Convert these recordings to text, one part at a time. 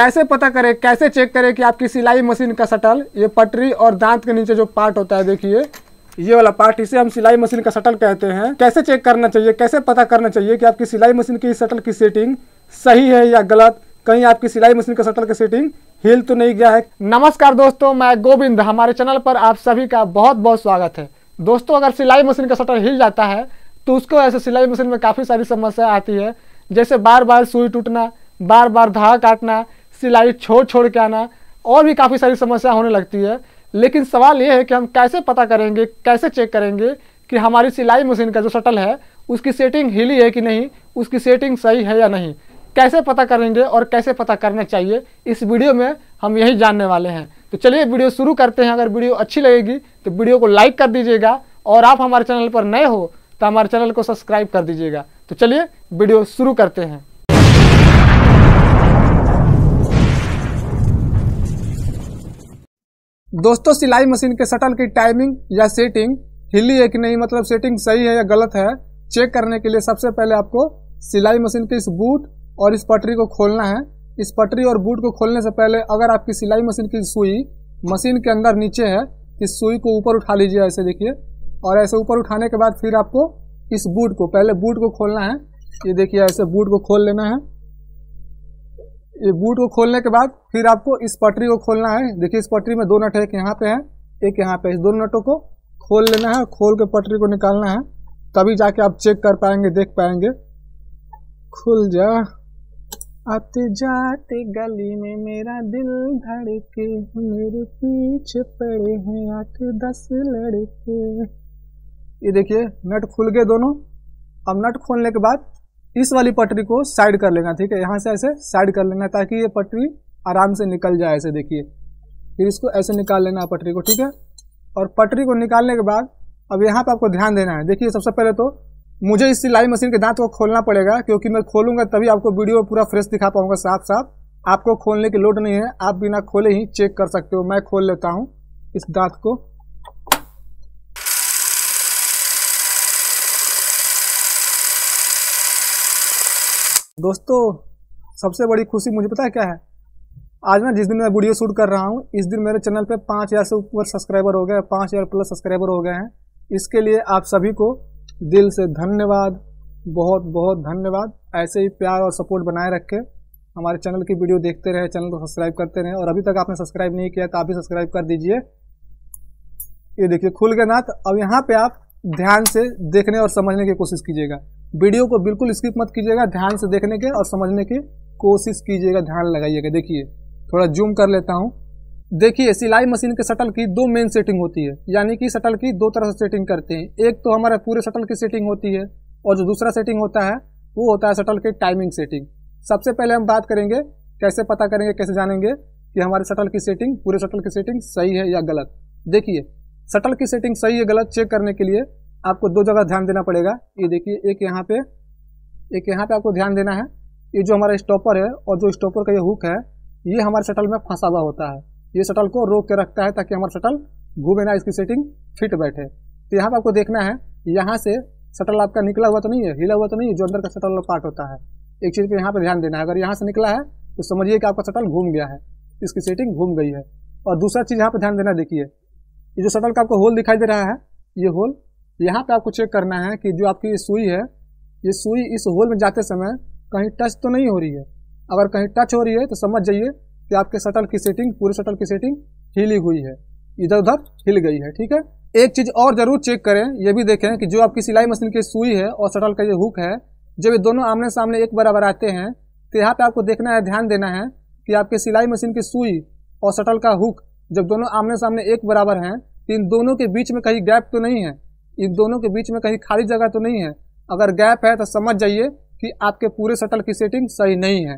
कैसे पता करें कैसे चेक करें कि आपकी सिलाई मशीन का सटल ये पटरी और दांत के नीचे जो पार्ट होता है देखिए ये वाला पार्ट इसे हम सिलाई मशीन का सटल कहते हैं कैसे चेक करना चाहिए कैसे पता करना चाहिए कि आपकी सिलाई मशीन की सटल की सेटिंग सही है या गलत कहीं आपकी सिलाई मशीन का सटल की सेटिंग हिल तो नहीं गया है नमस्कार दोस्तों मैं गोविंद हमारे चैनल पर आप सभी का बहुत बहुत स्वागत है दोस्तों अगर सिलाई मशीन का सटल हिल जाता है तो उसको ऐसे सिलाई मशीन में काफ़ी सारी समस्या आती है जैसे बार बार सुई टूटना बार बार धागा काटना सिलाई छोड़ छोड़ के आना और भी काफ़ी सारी समस्या होने लगती है लेकिन सवाल ये है कि हम कैसे पता करेंगे कैसे चेक करेंगे कि हमारी सिलाई मशीन का जो शटल है उसकी सेटिंग हिली है कि नहीं उसकी सेटिंग सही है या नहीं कैसे पता करेंगे और कैसे पता करना चाहिए इस वीडियो में हम यही जानने वाले हैं तो चलिए वीडियो शुरू करते हैं अगर वीडियो अच्छी लगेगी तो वीडियो को लाइक कर दीजिएगा और आप हमारे चैनल पर नए हो तो हमारे चैनल को सब्सक्राइब कर दीजिएगा तो चलिए वीडियो शुरू करते हैं दोस्तों सिलाई मशीन के शटल की टाइमिंग या सेटिंग हिली है कि नहीं मतलब सेटिंग सही है या गलत है चेक करने के लिए सबसे पहले आपको सिलाई मशीन के इस बूट और इस पटरी को खोलना है इस पटरी और बूट को खोलने से पहले अगर आपकी सिलाई मशीन की सुई मशीन के अंदर नीचे है इस सुई को ऊपर उठा लीजिए ऐसे देखिए और ऐसे ऊपर उठाने के बाद फिर आपको इस बूट को पहले बूट को खोलना है ये देखिए ऐसे बूट को खोल लेना है ये बूट को खोलने के बाद फिर आपको इस पटरी को खोलना है देखिए इस पटरी में दो नट एक यहाँ पे है एक यहाँ पे इस दोनों नटों को खोल लेना है खोल के पटरी को निकालना है तभी जाके आप चेक कर पाएंगे देख पाएंगे खुल जा आते जाते गली में मेरा दिल धड़के मेरे पीछे पड़े हैं आठ दस लड़के ये देखिए नट खुल गए दोनों अब नट खोलने के बाद इस वाली पटरी को साइड कर लेना ठीक है यहाँ से ऐसे साइड कर लेना ताकि ये पटरी आराम से निकल जाए ऐसे देखिए फिर इसको ऐसे निकाल लेना पटरी को ठीक है और पटरी को निकालने के बाद अब यहाँ पर आपको ध्यान देना है देखिए सबसे पहले तो मुझे इस सिलाई मशीन के दांत को खोलना पड़ेगा क्योंकि मैं खोलूंगा तभी आपको वीडियो पूरा फ्रेश दिखा पाऊंगा साफ साफ आपको खोलने की लोड नहीं है आप बिना खोले ही चेक कर सकते हो मैं खोल लेता हूँ इस दांत को दोस्तों सबसे बड़ी खुशी मुझे पता है क्या है आज ना जिस दिन मैं वीडियो शूट कर रहा हूँ इस दिन मेरे चैनल पे पाँच हज़ार से ऊपर सब्सक्राइबर हो गए पाँच हज़ार प्लस सब्सक्राइबर हो गए हैं इसके लिए आप सभी को दिल से धन्यवाद बहुत बहुत धन्यवाद ऐसे ही प्यार और सपोर्ट बनाए रखें हमारे चैनल की वीडियो देखते रहे चैनल को सब्सक्राइब करते रहे और अभी तक आपने सब्सक्राइब नहीं किया तो आप भी सब्सक्राइब कर दीजिए ये देखिए खुल गए नाथ अब यहाँ पे आप ध्यान से देखने और समझने की कोशिश कीजिएगा वीडियो को बिल्कुल स्किप मत कीजिएगा ध्यान से देखने के और समझने की कोशिश कीजिएगा ध्यान लगाइएगा देखिए थोड़ा जूम कर लेता हूँ देखिए सिलाई मशीन के शटल की दो मेन सेटिंग होती है यानी कि शटल की दो तरह से सेटिंग करते हैं एक तो हमारा पूरे शटल की सेटिंग होती है और जो दूसरा सेटिंग होता है वो होता है शटल के टाइमिंग सेटिंग सबसे पहले हम बात करेंगे कैसे पता करेंगे कैसे जानेंगे कि हमारे शटल की सेटिंग पूरे शटल की सेटिंग सही है या गलत देखिए शटल की सेटिंग सही है गलत चेक करने के लिए आपको दो जगह ध्यान देना पड़ेगा ये देखिए एक यहाँ पे एक यहाँ पे आपको ध्यान देना है ये जो हमारा स्टॉपर है और जो स्टॉपर का ये हुक है ये हमारे शटल में फंसा हुआ होता है ये शटल को रोक के रखता है ताकि हमारा शटल घूमे ना इसकी सेटिंग फिट बैठे तो यहाँ पर आपको देखना है यहाँ से शटल आपका निकला हुआ तो नहीं है हिला हुआ तो नहीं है जो अंदर का शटल पार्ट होता है एक चीज़ पर यहाँ पर ध्यान देना है अगर यहाँ से निकला है तो समझिए कि आपका शटल घूम गया है इसकी सेटिंग घूम गई है और दूसरा चीज़ यहाँ पर ध्यान देना देखिए ये जो शटल का आपको होल दिखाई दे रहा है ये होल यहाँ पे आपको चेक करना है कि जो आपकी ये सुई है ये सुई इस होल में जाते समय कहीं टच तो नहीं हो रही है अगर कहीं टच हो रही है तो समझ जाइए कि आपके शटल की सेटिंग पूरे शटल की सेटिंग हिली हुई है इधर उधर हिल गई है ठीक है एक चीज़ और ज़रूर चेक करें यह भी देखें कि जो आपकी सिलाई मशीन की सुई है और शटल का ये हुक है जब ये दोनों आमने सामने एक बराबर आते हैं तो यहाँ पे आपको देखना है ध्यान देना है कि आपके सिलाई मशीन की सुई और शटल का हुक जब दोनों आमने सामने एक बराबर हैं इन दोनों के बीच में कहीं गैप तो नहीं है इन दोनों के बीच में कहीं खाली जगह तो नहीं है अगर गैप है तो समझ जाइए कि आपके पूरे शटल की सेटिंग सही नहीं है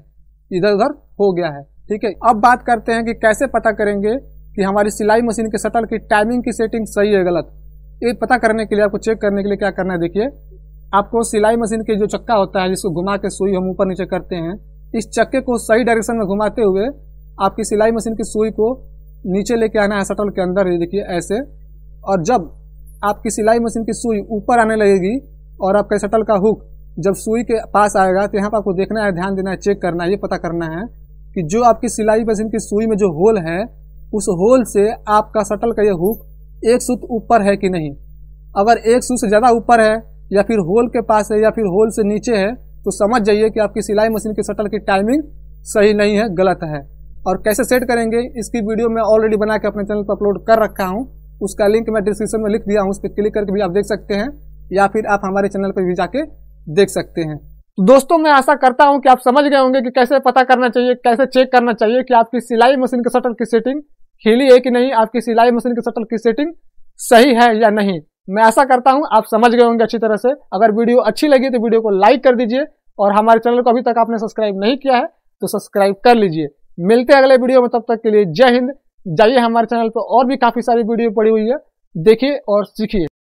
इधर उधर हो गया है ठीक है अब बात करते हैं कि कैसे पता करेंगे कि हमारी सिलाई मशीन के शटल की टाइमिंग की सेटिंग सही है गलत ये पता करने के लिए आपको चेक करने के लिए क्या करना है देखिए आपको सिलाई मशीन के जो चक्का होता है जिसको घुमा के सुई हम ऊपर नीचे करते हैं इस चक्के को सही डायरेक्शन में घुमाते हुए आपकी सिलाई मशीन की सुई को नीचे लेके आना है सटल के अंदर ये देखिए ऐसे और जब आपकी सिलाई मशीन की सुई ऊपर आने लगेगी और आपका सटल का हुक जब सुई के पास आएगा तो यहाँ पर आपको देखना है ध्यान देना है चेक करना है ये पता करना है कि जो आपकी सिलाई मशीन की सुई में जो होल है उस होल से आपका सटल का ये हुक एक सूत ऊपर है कि नहीं अगर एक सूत से ज़्यादा ऊपर है या फिर होल के पास है या फिर होल से नीचे है तो समझ जाइए कि आपकी सिलाई मशीन के सटल की टाइमिंग सही नहीं है गलत है और कैसे सेट करेंगे इसकी वीडियो मैं ऑलरेडी बना के अपने चैनल पर अपलोड कर रखा हूँ उसका लिंक मैं डिस्क्रिप्शन में लिख दिया हूँ उस पर क्लिक करके भी आप देख सकते हैं या फिर आप हमारे चैनल पर भी जाके देख सकते हैं तो दोस्तों मैं आशा करता हूँ कि आप समझ गए होंगे कि कैसे पता करना चाहिए कैसे चेक करना चाहिए कि आपकी सिलाई मशीन के शटल की सेटिंग हिली है कि नहीं आपकी सिलाई मशीन के शटल की सेटिंग सही है या नहीं मैं आशा करता हूँ आप समझ गए होंगे अच्छी तरह से अगर वीडियो अच्छी लगी तो वीडियो को लाइक कर दीजिए और हमारे चैनल को अभी तक आपने सब्सक्राइब नहीं किया है तो सब्सक्राइब कर लीजिए मिलते हैं अगले वीडियो में तब तक के लिए जय हिंद जाइए हमारे चैनल पर और भी काफ़ी सारी वीडियो पड़ी हुई है देखिए और सीखिए